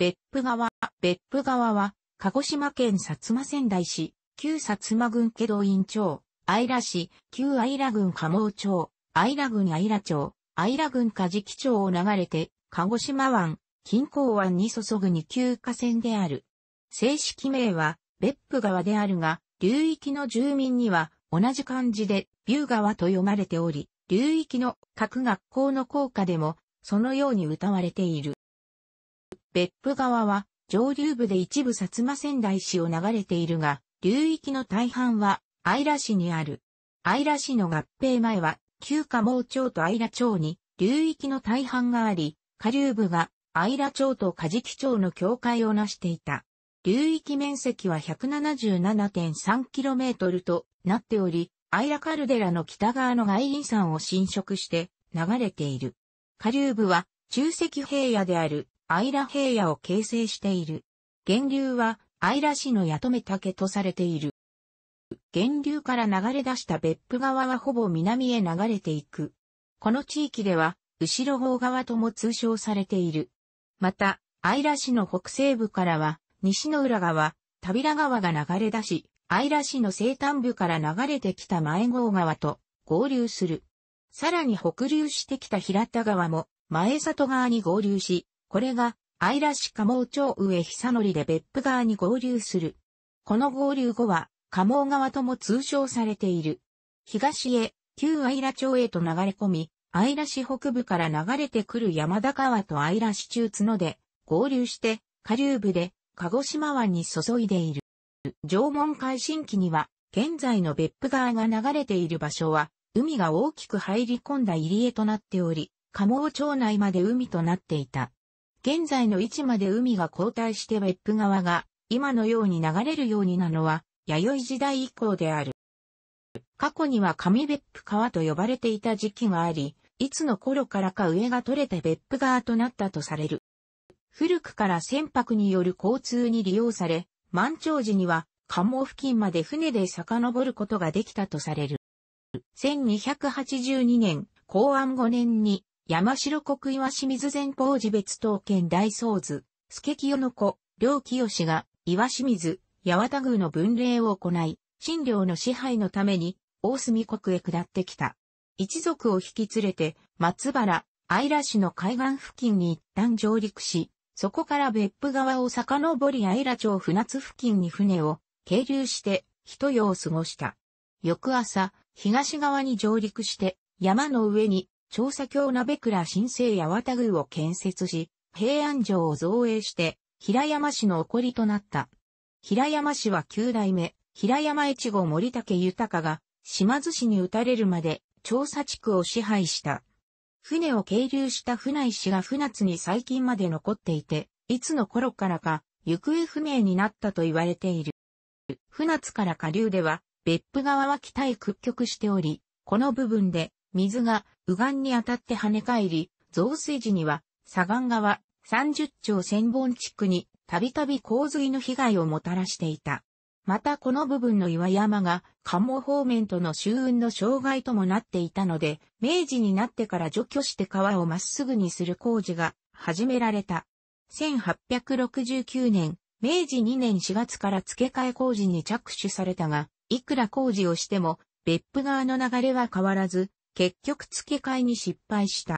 別府川、別府川は、鹿児島県薩摩仙台市、旧薩摩郡祁道院町、愛良市、旧愛良郡加茂町、愛良郡愛良町、愛良郡加治町を流れて、鹿児島湾、近郊湾に注ぐ二級河川である。正式名は、別府川であるが、流域の住民には、同じ漢字で、ビュー川と読まれており、流域の各学校の校歌でも、そのように歌われている。別府川は上流部で一部薩摩仙台市を流れているが、流域の大半は愛良市にある。愛良市の合併前は旧加毛町と愛良町に流域の大半があり、下流部が愛良町と梶木町の境界をなしていた。流域面積は 177.3km となっており、アイラカルデラの北側の外輪山を侵食して流れている。下流部は中石平野であるアイラ平野を形成している。源流は、アイラ市の八留岳とされている。源流から流れ出した別府川はほぼ南へ流れていく。この地域では、後ろ郷川とも通称されている。また、アイラ市の北西部からは、西の浦川、田平川が流れ出し、アイラ市の西端部から流れてきた前郷川と合流する。さらに北流してきた平田川も前里川に合流し、これが、愛ら市加茂町上久則で別府川に合流する。この合流後は、加茂川とも通称されている。東へ、旧愛良町へと流れ込み、愛良市北部から流れてくる山田川と愛良市中津野で合流して、下流部で鹿児島湾に注いでいる。縄文海進期には、現在の別府川が流れている場所は、海が大きく入り込んだ入り江となっており、加茂町内まで海となっていた。現在の位置まで海が後退して別府川が今のように流れるようになのは弥生時代以降である。過去には上別府川と呼ばれていた時期があり、いつの頃からか上が取れて別府川となったとされる。古くから船舶による交通に利用され、満潮時には関門付近まで船で遡ることができたとされる。1282年、公安5年に山城国岩清水前方寺別刀剣大僧図、助清の子、両清が、岩清水、八幡宮の分霊を行い、新領の支配のために、大隅国へ下ってきた。一族を引き連れて、松原、愛良市の海岸付近に一旦上陸し、そこから別府川を遡り愛良町船津付近に船を、係留して、一夜を過ごした。翌朝、東側に上陸して、山の上に調査橋鍋倉新生八幡宮を建設し、平安城を造営して、平山氏の誇りとなった。平山氏は九代目、平山越後森竹豊が、島津氏に打たれるまで、調査地区を支配した。船を係留した船石が船津に最近まで残っていて、いつの頃からか、行方不明になったと言われている。船津から下流では、別府川は北へ屈曲しており、この部分で水が右岸に当たって跳ね返り、増水時には、左岸側三十兆千本地区に、たびたび洪水の被害をもたらしていた。またこの部分の岩山が、鴨方面との周運の障害ともなっていたので、明治になってから除去して川をまっすぐにする工事が始められた。1869年、明治2年4月から付け替え工事に着手されたが、いくら工事をしても、別府川の流れは変わらず、結局付け替えに失敗した。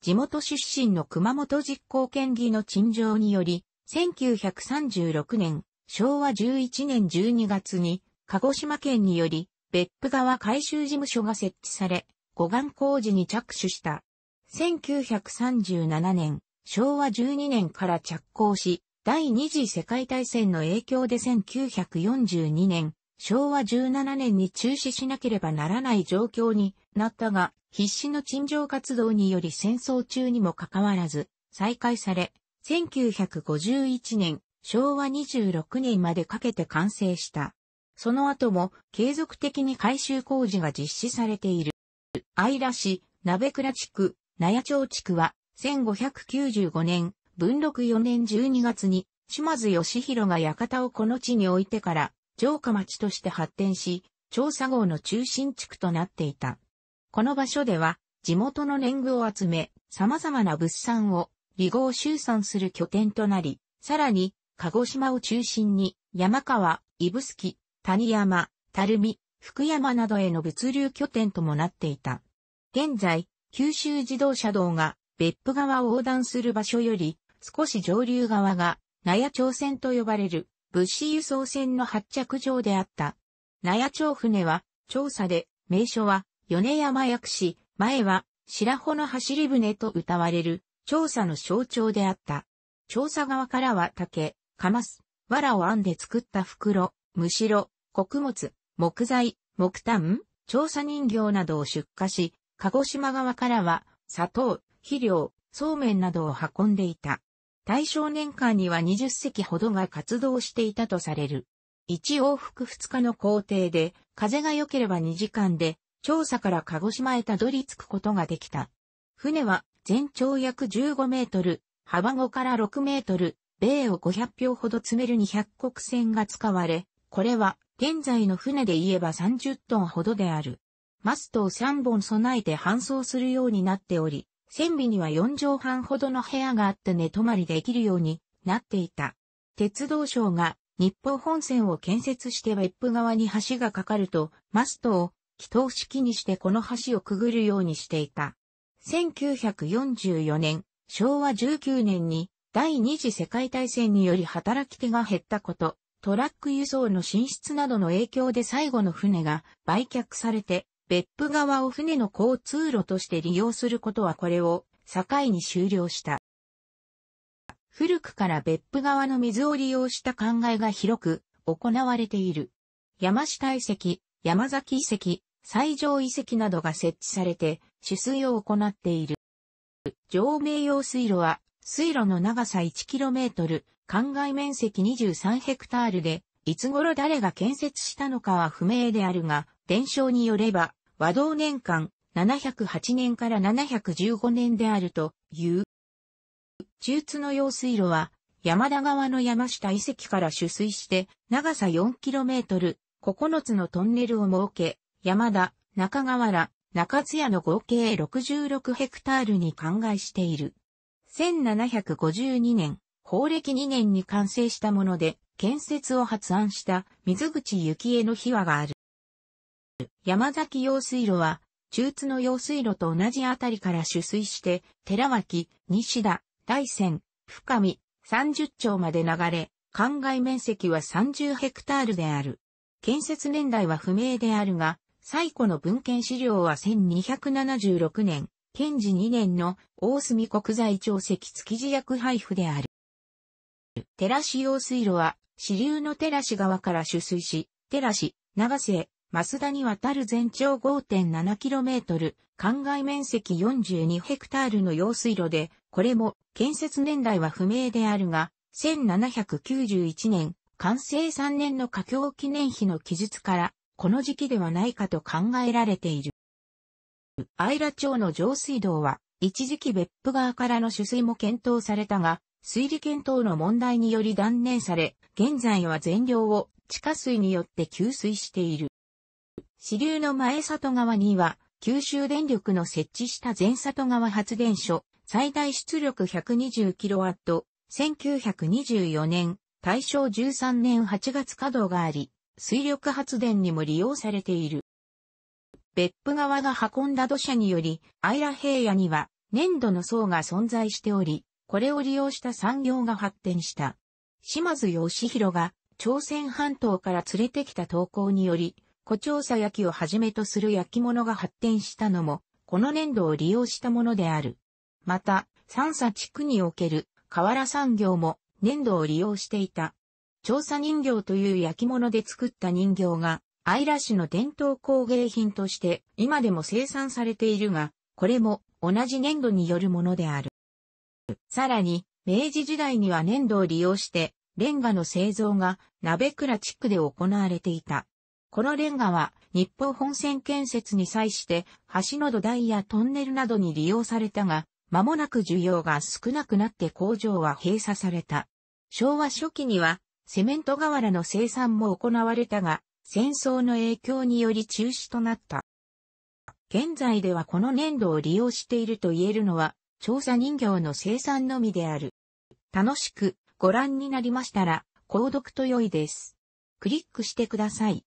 地元出身の熊本実行県議の陳情により、1936年、昭和11年12月に、鹿児島県により、別府川改修事務所が設置され、護岸工事に着手した。1937年、昭和12年から着工し、第二次世界大戦の影響で1942年、昭和17年に中止しなければならない状況になったが、必死の陳情活動により戦争中にもかかわらず、再開され、1951年、昭和26年までかけて完成した。その後も継続的に改修工事が実施されている。愛良市、鍋倉地区、名屋町地区は、1595年、文禄4年12月に、島津義弘が館をこの地に置いてから、城下町として発展し、調査号の中心地区となっていた。この場所では、地元の年貢を集め、様々な物産を離合集散する拠点となり、さらに、鹿児島を中心に、山川、指宿、谷山、垂水、福山などへの物流拠点ともなっていた。現在、九州自動車道が別府川を横断する場所より、少し上流側が、納屋町線と呼ばれる物資輸送船の発着場であった。納屋町船は、調査で、名所は、米山薬師、前は、白穂の走り船と歌われる、調査の象徴であった。調査側からは竹、かます、藁を編んで作った袋、むしろ、穀物、木材、木炭、調査人形などを出荷し、鹿児島側からは、砂糖、肥料、そうめんなどを運んでいた。大正年間には20隻ほどが活動していたとされる。1往復2日の工程で、風が良ければ2時間で、調査から鹿児島へたどり着くことができた。船は全長約15メートル、幅5から6メートル、米を500票ほど詰める200国船が使われ、これは現在の船で言えば30トンほどである。マストを3本備えて搬送するようになっており、船尾には4畳半ほどの部屋があって寝泊まりできるようになっていた。鉄道省が日報本線を建設して別府側に橋がかかると、マストを祈祷式にしてこの橋をくぐるようにしていた。1944年、昭和19年に第二次世界大戦により働き手が減ったこと、トラック輸送の進出などの影響で最後の船が売却されて別府川を船の交通路として利用することはこれを境に終了した。古くから別府川の水を利用した考えが広く行われている。山下遺跡、山崎遺跡、西上遺跡などが設置されて取水を行っている。上名用水路は水路の長さ 1km、灌漑面積23ヘクタールで、いつ頃誰が建設したのかは不明であるが、伝承によれば、和同年間708年から715年であるという。中津の用水路は山田川の山下遺跡から取水して長さ 4km、9つのトンネルを設け、山田、中河原、中津屋の合計66ヘクタールに灌漑している。1752年、法暦2年に完成したもので、建設を発案した水口幸恵の秘話がある。山崎用水路は、中津の用水路と同じあたりから取水して、寺脇、西田、大仙、深見、三十町まで流れ、灌漑面積は30ヘクタールである。建設年代は不明であるが、最古の文献資料は1276年、建治2年の大隅国際庁石築地役配布である。寺市用水路は、支流の寺市側から取水し、寺市、長瀬、増田にわたる全長 5.7km、灌漑面積42ヘクタールの用水路で、これも建設年代は不明であるが、1791年、完成3年の佳境記念碑の記述から、この時期ではないかと考えられている。アイラ町の上水道は、一時期別府川からの取水も検討されたが、水利検討の問題により断念され、現在は全量を地下水によって給水している。支流の前里川には、九州電力の設置した前里川発電所、最大出力 120kW、1924年、大正13年8月稼働があり、水力発電にも利用されている。別府川が運んだ土砂により、アイラ平野には粘土の層が存在しており、これを利用した産業が発展した。島津義弘が朝鮮半島から連れてきた投稿により、古調査焼きをはじめとする焼き物が発展したのも、この粘土を利用したものである。また、三佐地区における河原産業も粘土を利用していた。調査人形という焼き物で作った人形が、愛良市の伝統工芸品として今でも生産されているが、これも同じ粘土によるものである。さらに、明治時代には粘土を利用して、レンガの製造が鍋倉地区で行われていた。このレンガは日本本線建設に際して橋の土台やトンネルなどに利用されたが、間もなく需要が少なくなって工場は閉鎖された。昭和初期にはセメント瓦の生産も行われたが、戦争の影響により中止となった。現在ではこの粘土を利用していると言えるのは、調査人形の生産のみである。楽しくご覧になりましたら、購読と良いです。クリックしてください。